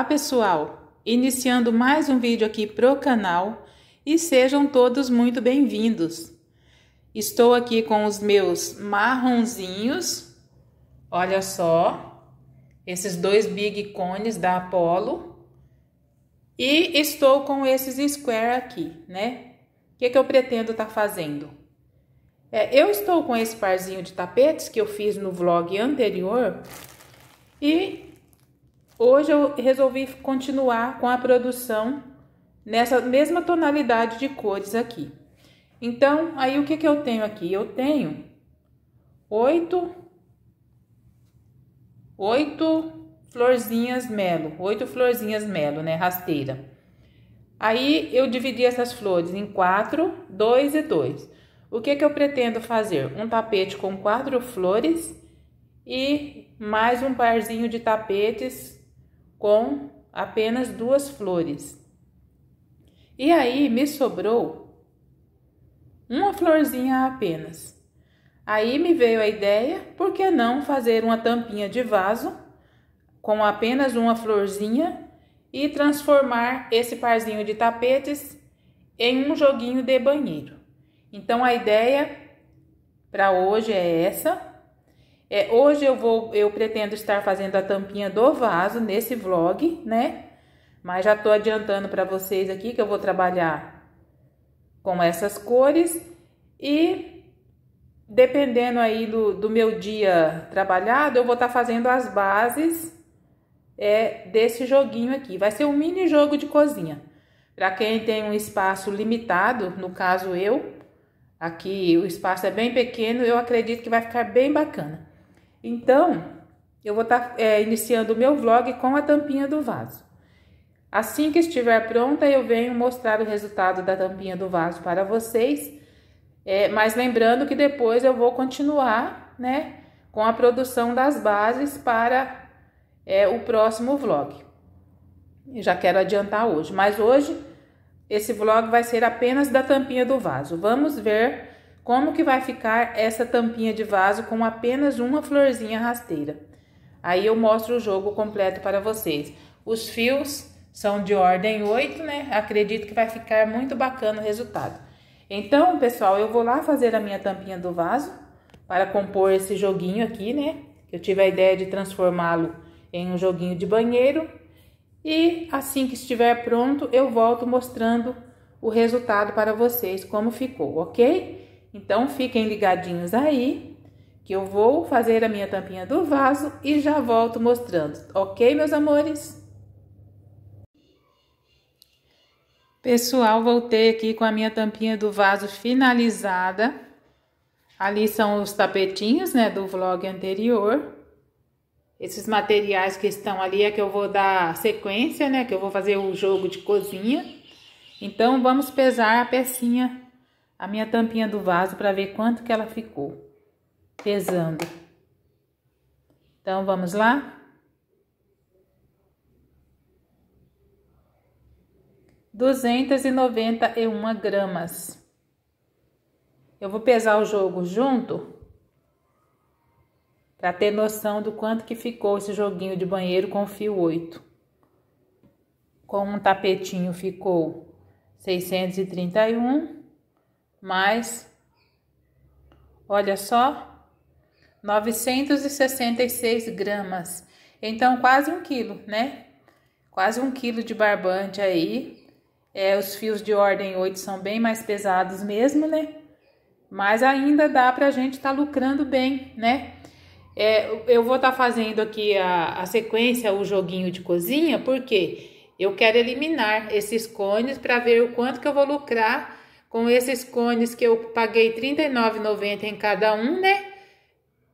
Olá pessoal, iniciando mais um vídeo aqui pro canal e sejam todos muito bem-vindos. Estou aqui com os meus marronzinhos, olha só, esses dois big cones da Apollo e estou com esses square aqui, né? O que, é que eu pretendo estar tá fazendo? É, eu estou com esse parzinho de tapetes que eu fiz no vlog anterior e Hoje eu resolvi continuar com a produção nessa mesma tonalidade de cores aqui. Então, aí o que, que eu tenho aqui? Eu tenho oito, oito florzinhas melo, oito florzinhas melo, né, rasteira. Aí, eu dividi essas flores em quatro, dois e dois. O que, que eu pretendo fazer? Um tapete com quatro flores e mais um parzinho de tapetes com apenas duas flores. E aí me sobrou uma florzinha apenas. Aí me veio a ideia, por que não fazer uma tampinha de vaso com apenas uma florzinha e transformar esse parzinho de tapetes em um joguinho de banheiro. Então a ideia para hoje é essa. É, hoje eu vou, eu pretendo estar fazendo a tampinha do vaso nesse vlog, né? Mas já tô adiantando para vocês aqui que eu vou trabalhar com essas cores e dependendo aí do, do meu dia trabalhado, eu vou estar tá fazendo as bases é, desse joguinho aqui. Vai ser um mini jogo de cozinha. Para quem tem um espaço limitado, no caso eu, aqui o espaço é bem pequeno, eu acredito que vai ficar bem bacana. Então, eu vou estar tá, é, iniciando o meu vlog com a tampinha do vaso. Assim que estiver pronta, eu venho mostrar o resultado da tampinha do vaso para vocês. É, mas lembrando que depois eu vou continuar, né, com a produção das bases para é, o próximo vlog. Eu já quero adiantar hoje, mas hoje esse vlog vai ser apenas da tampinha do vaso. Vamos ver como que vai ficar essa tampinha de vaso com apenas uma florzinha rasteira? Aí eu mostro o jogo completo para vocês. Os fios são de ordem 8, né? Acredito que vai ficar muito bacana o resultado. Então, pessoal, eu vou lá fazer a minha tampinha do vaso para compor esse joguinho aqui, né? Eu tive a ideia de transformá-lo em um joguinho de banheiro. E assim que estiver pronto, eu volto mostrando o resultado para vocês, como ficou, ok? Então fiquem ligadinhos aí, que eu vou fazer a minha tampinha do vaso e já volto mostrando, ok, meus amores? Pessoal, voltei aqui com a minha tampinha do vaso finalizada. Ali são os tapetinhos, né, do vlog anterior. Esses materiais que estão ali é que eu vou dar sequência, né, que eu vou fazer o jogo de cozinha. Então, vamos pesar a pecinha a minha tampinha do vaso para ver quanto que ela ficou, pesando. Então, vamos lá? Duzentas e noventa e uma gramas. Eu vou pesar o jogo junto para ter noção do quanto que ficou esse joguinho de banheiro com fio 8. Com um tapetinho ficou 631 mais, olha só, 966 gramas. Então, quase um quilo, né? Quase um quilo de barbante aí. É, os fios de ordem 8 são bem mais pesados mesmo, né? Mas ainda dá pra gente estar tá lucrando bem, né? É, eu vou estar tá fazendo aqui a, a sequência, o joguinho de cozinha, porque eu quero eliminar esses cones para ver o quanto que eu vou lucrar com esses cones que eu paguei R$39,90 em cada um, né?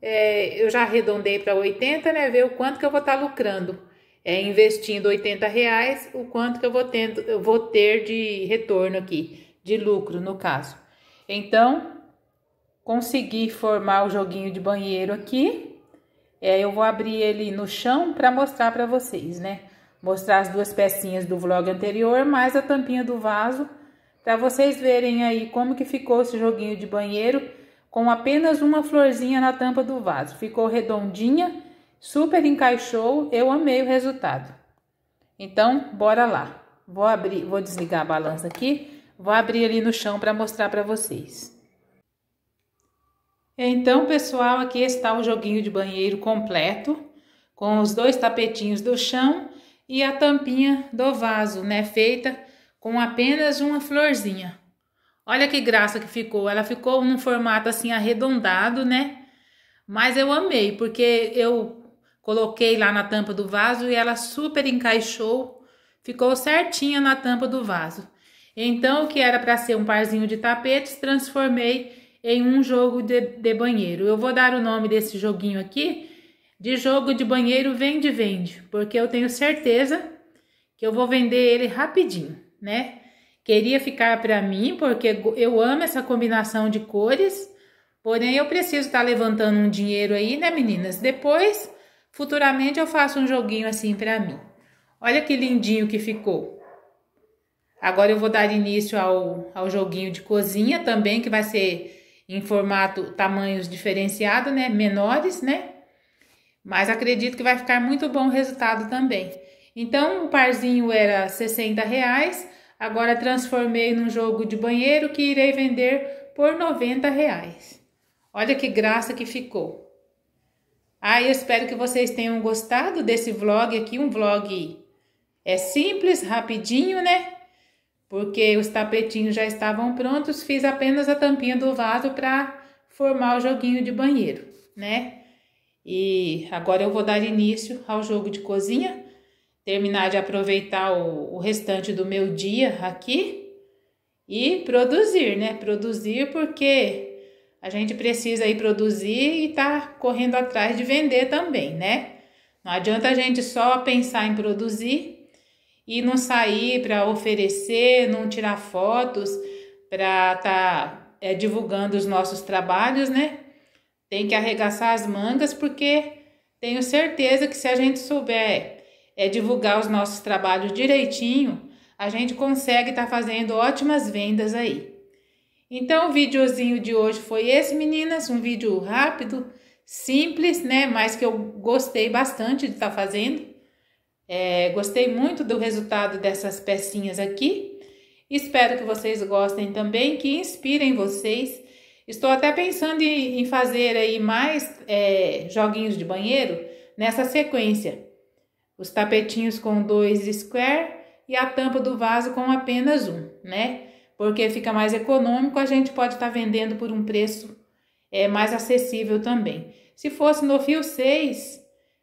É, eu já arredondei para 80, né? Ver o quanto que eu vou estar tá lucrando. É, investindo 80 reais, o quanto que eu vou, tendo, eu vou ter de retorno aqui, de lucro no caso. Então, consegui formar o joguinho de banheiro aqui. É, eu vou abrir ele no chão para mostrar para vocês, né? Mostrar as duas pecinhas do vlog anterior, mais a tampinha do vaso para vocês verem aí como que ficou esse joguinho de banheiro com apenas uma florzinha na tampa do vaso. Ficou redondinha, super encaixou, eu amei o resultado. Então, bora lá. Vou abrir, vou desligar a balança aqui, vou abrir ali no chão para mostrar para vocês. Então, pessoal, aqui está o joguinho de banheiro completo, com os dois tapetinhos do chão e a tampinha do vaso, né, feita com apenas uma florzinha. Olha que graça que ficou. Ela ficou num formato assim arredondado, né? Mas eu amei, porque eu coloquei lá na tampa do vaso e ela super encaixou, ficou certinha na tampa do vaso. Então, o que era para ser um parzinho de tapetes, transformei em um jogo de, de, banheiro. Eu vou dar o nome desse joguinho aqui de jogo de banheiro vende-vende, porque eu tenho certeza que eu vou vender ele rapidinho né? Queria ficar para mim porque eu amo essa combinação de cores, porém eu preciso estar tá levantando um dinheiro aí, né, meninas? Depois, futuramente eu faço um joguinho assim para mim. Olha que lindinho que ficou. Agora eu vou dar início ao, ao joguinho de cozinha também, que vai ser em formato tamanhos diferenciado, né? Menores, né? Mas acredito que vai ficar muito bom o resultado também. Então o parzinho era 60 reais, agora transformei num jogo de banheiro que irei vender por 90 reais. Olha que graça que ficou! Ah, eu espero que vocês tenham gostado desse vlog aqui, um vlog é simples, rapidinho, né? Porque os tapetinhos já estavam prontos, fiz apenas a tampinha do vaso para formar o joguinho de banheiro, né? E agora eu vou dar início ao jogo de cozinha terminar de aproveitar o, o restante do meu dia aqui e produzir, né? Produzir porque a gente precisa aí produzir e tá correndo atrás de vender também, né? Não adianta a gente só pensar em produzir e não sair para oferecer, não tirar fotos, para tá é, divulgando os nossos trabalhos, né? Tem que arregaçar as mangas porque tenho certeza que se a gente souber é, divulgar os nossos trabalhos direitinho, a gente consegue estar tá fazendo ótimas vendas aí. Então, o videozinho de hoje foi esse, meninas, um vídeo rápido, simples, né? Mas que eu gostei bastante de estar tá fazendo. É, gostei muito do resultado dessas pecinhas aqui. Espero que vocês gostem também, que inspirem vocês. Estou até pensando em, fazer aí mais é, joguinhos de banheiro nessa sequência os tapetinhos com dois square e a tampa do vaso com apenas um, né? Porque fica mais econômico, a gente pode estar tá vendendo por um preço é, mais acessível também. Se fosse no fio 6,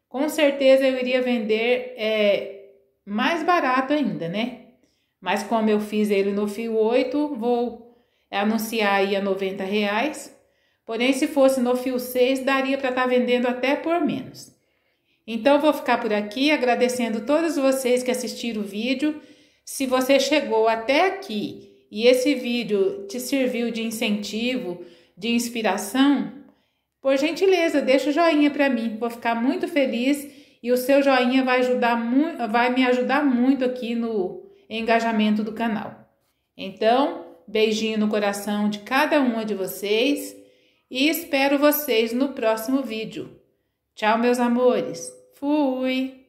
com certeza eu iria vender é, mais barato ainda, né? Mas como eu fiz ele no fio 8, vou anunciar aí a 90 reais. Porém, se fosse no fio 6, daria para estar tá vendendo até por menos. Então vou ficar por aqui agradecendo todos vocês que assistiram o vídeo. Se você chegou até aqui e esse vídeo te serviu de incentivo, de inspiração, por gentileza, deixa o joinha para mim. Vou ficar muito feliz e o seu joinha vai ajudar vai me ajudar muito aqui no engajamento do canal. Então, beijinho no coração de cada uma de vocês e espero vocês no próximo vídeo. Tchau, meus amores. Fui!